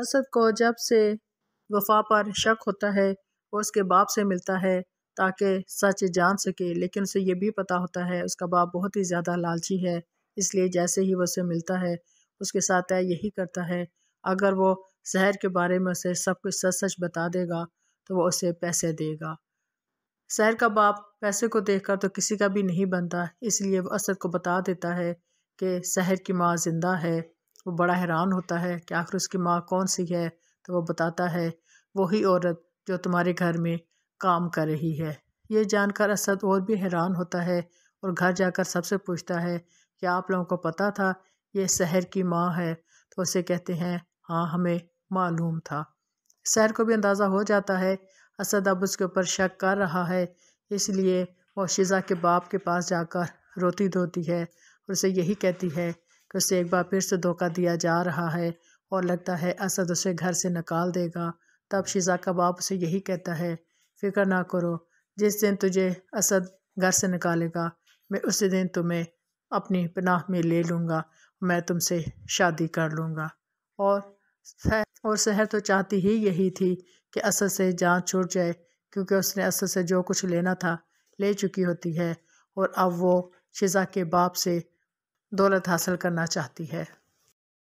असद को जब से वफा पर शक होता है वो उसके बाप से मिलता है ताकि सच जान सके लेकिन उसे यह भी पता होता है उसका बाप बहुत ही ज़्यादा लालची है इसलिए जैसे ही वह उसे मिलता है उसके साथ तय यही करता है अगर वो शहर के बारे में उसे सब कुछ सच सच बता देगा तो वो उसे पैसे देगा शहर का बाप पैसे को देखकर तो किसी का भी नहीं बनता इसलिए वह असद को बता देता है कि शहर की माँ जिंदा है वो बड़ा हैरान होता है कि आखिर उसकी माँ कौन सी है तो वो बताता है वही औरत जो तुम्हारे घर में काम कर रही है ये जानकर असद और भी हैरान होता है और घर जाकर सबसे पूछता है कि आप लोगों को पता था ये शहर की माँ है तो उसे कहते हैं हाँ हमें मालूम था शहर को भी अंदाज़ा हो जाता है असद अब उसके ऊपर शक कर रहा है इसलिए वो शिजा के बाप के पास जाकर रोती धोती है और उसे यही कहती है तो उसे एक बार फिर से धोखा दिया जा रहा है और लगता है असद उसे घर से निकाल देगा तब शीज़ा का बाप उसे यही कहता है फ़िक्र ना करो जिस दिन तुझे असद घर से निकालेगा मैं उसी दिन तुम्हें अपनी पनाह में ले लूँगा मैं तुमसे शादी कर लूँगा और शहर और शहर तो चाहती ही यही थी कि असद से जान छूट जाए क्योंकि उसने असद से जो कुछ लेना था ले चुकी होती है और अब वो शिजा के बाप से दौलत हासिल करना चाहती है